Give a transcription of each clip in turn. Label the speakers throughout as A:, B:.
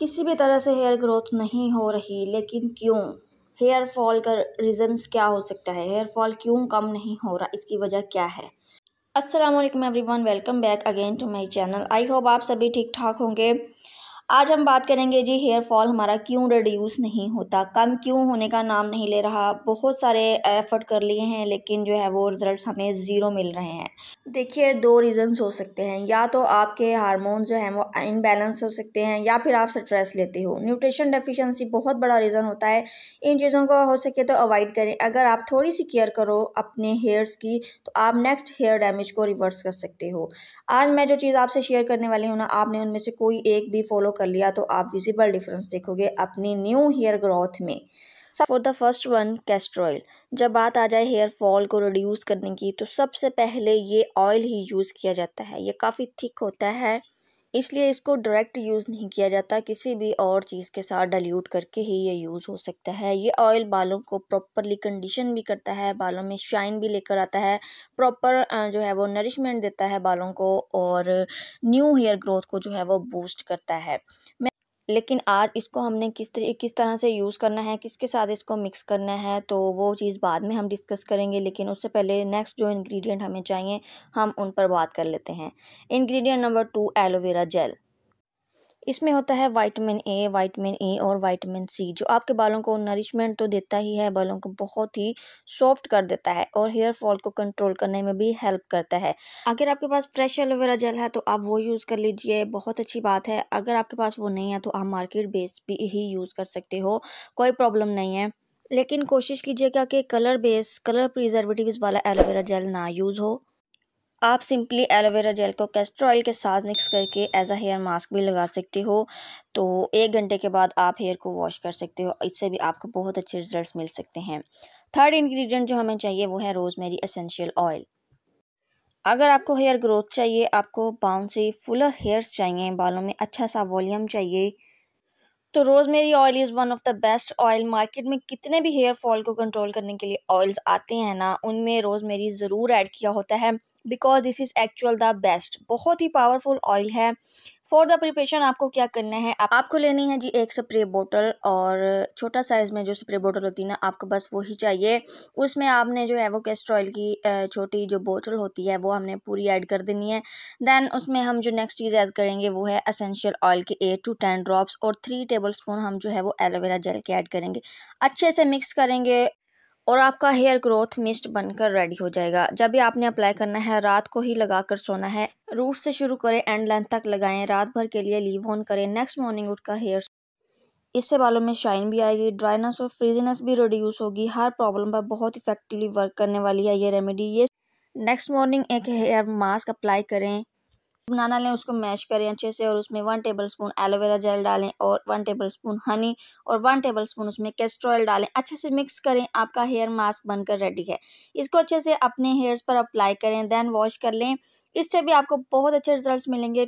A: किसी भी तरह से हेयर ग्रोथ नहीं हो रही लेकिन क्यों हेयर फॉल का रीज़न्स क्या हो सकता है हेयर फॉल क्यों कम नहीं हो रहा इसकी वजह क्या है असलम everyone welcome back again to my channel I hope आप सभी ठीक ठाक होंगे आज हम बात करेंगे जी हेयर फॉल हमारा क्यों रिड्यूस नहीं होता कम क्यों होने का नाम नहीं ले रहा बहुत सारे एफर्ट कर लिए हैं लेकिन जो है वो रिज़ल्ट हमें ज़ीरो मिल रहे हैं देखिए दो रीज़न्स हो सकते हैं या तो आपके हारमोन जो हैं वो इनबैलेंस हो सकते हैं या फिर आप स्ट्रेस लेते हो न्यूट्रिशन डेफिशेंसी बहुत बड़ा रीज़न होता है इन चीज़ों को हो सके तो अवॉइड करें अगर आप थोड़ी सी केयर करो अपने हेयर्स की तो आप नेक्स्ट हेयर डैमेज को रिवर्स कर सकते हो आज मैं जो चीज़ आपसे शेयर करने वाली हूँ ना आपने उनमें से कोई एक भी फॉलो कर लिया तो आप विजिबल डिफरेंस देखोगे अपनी न्यू हेयर ग्रोथ में for the first one castor oil जब बात आ जाए हेयर फॉल को रिड्यूस करने की तो सबसे पहले ये ऑयल ही यूज़ किया जाता है ये काफ़ी थिक होता है इसलिए इसको डायरेक्ट यूज़ नहीं किया जाता किसी भी और चीज़ के साथ डल्यूट करके ही ये यूज़ हो सकता है ये ऑयल बालों को प्रॉपरली कंडीशन भी करता है बालों में शाइन भी लेकर आता है प्रॉपर जो है वो नरिशमेंट देता है बालों को और न्यू हेयर ग्रोथ को जो है वो बूस्ट करता है लेकिन आज इसको हमने किस तरी किस तरह से यूज़ करना है किसके साथ इसको मिक्स करना है तो वो चीज़ बाद में हम डिस्कस करेंगे लेकिन उससे पहले नेक्स्ट जो इंग्रेडिएंट हमें चाहिए हम उन पर बात कर लेते हैं ingredient number two aloe vera gel इसमें होता है वाइटमिन ए वाइटमिन ए और वाइटमिन सी जो आपके बालों को नरिशमेंट तो देता ही है बालों को बहुत ही सॉफ्ट कर देता है और हेयर फॉल को कंट्रोल करने में भी हेल्प करता है अगर आपके पास फ्रेश एलोवेरा जेल है तो आप वो यूज़ कर लीजिए बहुत अच्छी बात है अगर आपके पास वो नहीं है तो आप मार्केट बेस भी ही यूज़ कर सकते हो कोई प्रॉब्लम नहीं है लेकिन कोशिश कीजिएगा कि कलर बेस कलर प्रिजर्वेटिव वाला एलोवेरा जेल ना यूज़ हो आप सिंपली एलोवेरा जेल को कैस्टर ऑयल के साथ मिक्स करके एज अ हेयर मास्क भी लगा सकते हो तो एक घंटे के बाद आप हेयर को वॉश कर सकते हो इससे भी आपको बहुत अच्छे रिजल्ट्स मिल सकते हैं थर्ड इंग्रेडिएंट जो हमें चाहिए वो है रोज़मेरी एसेंशियल ऑयल अगर आपको हेयर ग्रोथ चाहिए आपको बाउंसी फुलर हेयर्स चाहिए बालों में अच्छा सा वॉल्यूम चाहिए तो rosemary oil is one of the best oil market में कितने भी हेयर फॉल को कंट्रोल करने के लिए ऑयल्स आते हैं ना उनमें रोज़मेरी ज़रूर ऐड किया होता है because this is actual the best बहुत ही पावरफुल ऑयल है फॉर द प्रिपरेशन आपको क्या करना है आप, आपको लेनी है जी एक स्प्रे बोतल और छोटा साइज़ में जो स्प्रे बोतल होती है ना आपको बस वही चाहिए उसमें आपने जो है वो कैस्ट्रो ऑयल की छोटी जो बोतल होती है वो हमने पूरी ऐड कर देनी है दैन उसमें हम जो नेक्स्ट चीज़ ऐड करेंगे वो है असेंशियल ऑयल के एट टू टेन ड्रॉप्स और थ्री टेबल स्पून हम जो है वो एलोवेरा जेल के ऐड करेंगे अच्छे से मिक्स करेंगे और आपका हेयर ग्रोथ मिस्ट बनकर रेडी हो जाएगा जब भी आपने अप्लाई करना है रात को ही लगा कर सोना है रूट से शुरू करें एंड लेंथ तक लगाएं रात भर के लिए लीव ऑन करें नेक्स्ट मॉर्निंग उठकर हेयर इससे बालों में शाइन भी आएगी ड्राइनेस और फ्रीजीनेस भी रिड्यूस होगी हर प्रॉब्लम पर बहुत इफेक्टिवली वर्क करने वाली है ये रेमेडी ये नेक्स्ट मॉर्निंग एक हेयर मास्क अप्लाई करें बनाना लें उसको मैश करें अच्छे से और उसमें one tablespoon aloe vera gel डालें और वन टेबल स्पून हनी और वन टेबल स्पून उसमें कैस्टर ऑयल डालें अच्छे से मिक्स करें आपका हेयर मास्क बनकर रेडी है इसको अच्छे से अपने हेयर्स पर अप्लाई करें देन वॉश कर लें इससे भी आपको बहुत अच्छे रिजल्ट मिलेंगे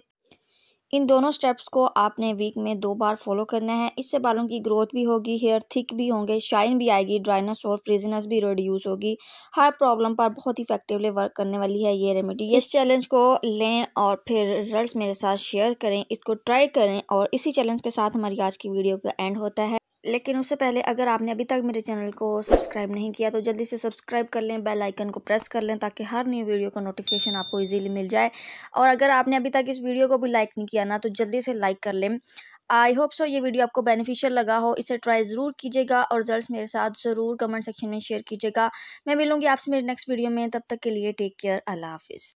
A: इन दोनों स्टेप्स को आपने वीक में दो बार फॉलो करना है इससे बालों की ग्रोथ भी होगी हेयर थिक भी होंगे शाइन भी आएगी ड्राइनेस और फ्रीजनेस भी रिड्यूस होगी हर प्रॉब्लम पर बहुत इफेक्टिवली वर्क करने वाली है ये रेमेडी इस चैलेंज को लें और फिर रिजल्ट्स मेरे साथ शेयर करें इसको ट्राई करें और इसी चैलेंज के साथ हमारी आज की वीडियो का एंड होता है लेकिन उससे पहले अगर आपने अभी तक मेरे चैनल को सब्सक्राइब नहीं किया तो जल्दी से सब्सक्राइब कर लें बेल आइकन को प्रेस कर लें ताकि हर न्यू वीडियो का नोटिफिकेशन आपको इजीली मिल जाए और अगर आपने अभी तक इस वीडियो को भी लाइक नहीं किया ना तो जल्दी से लाइक कर लें आई होप सो ये वीडियो आपको बेनिफिशियल लगा हो इसे ट्राई ज़रूर कीजिएगा और रिजल्ट मेरे साथ ज़रूर कमेंट सेक्शन में शेयर कीजिएगा मैं मिलूँगी आपसे मेरे नेक्स्ट वीडियो में तब तक के लिए टेक केयर अल्लाह हाफिज़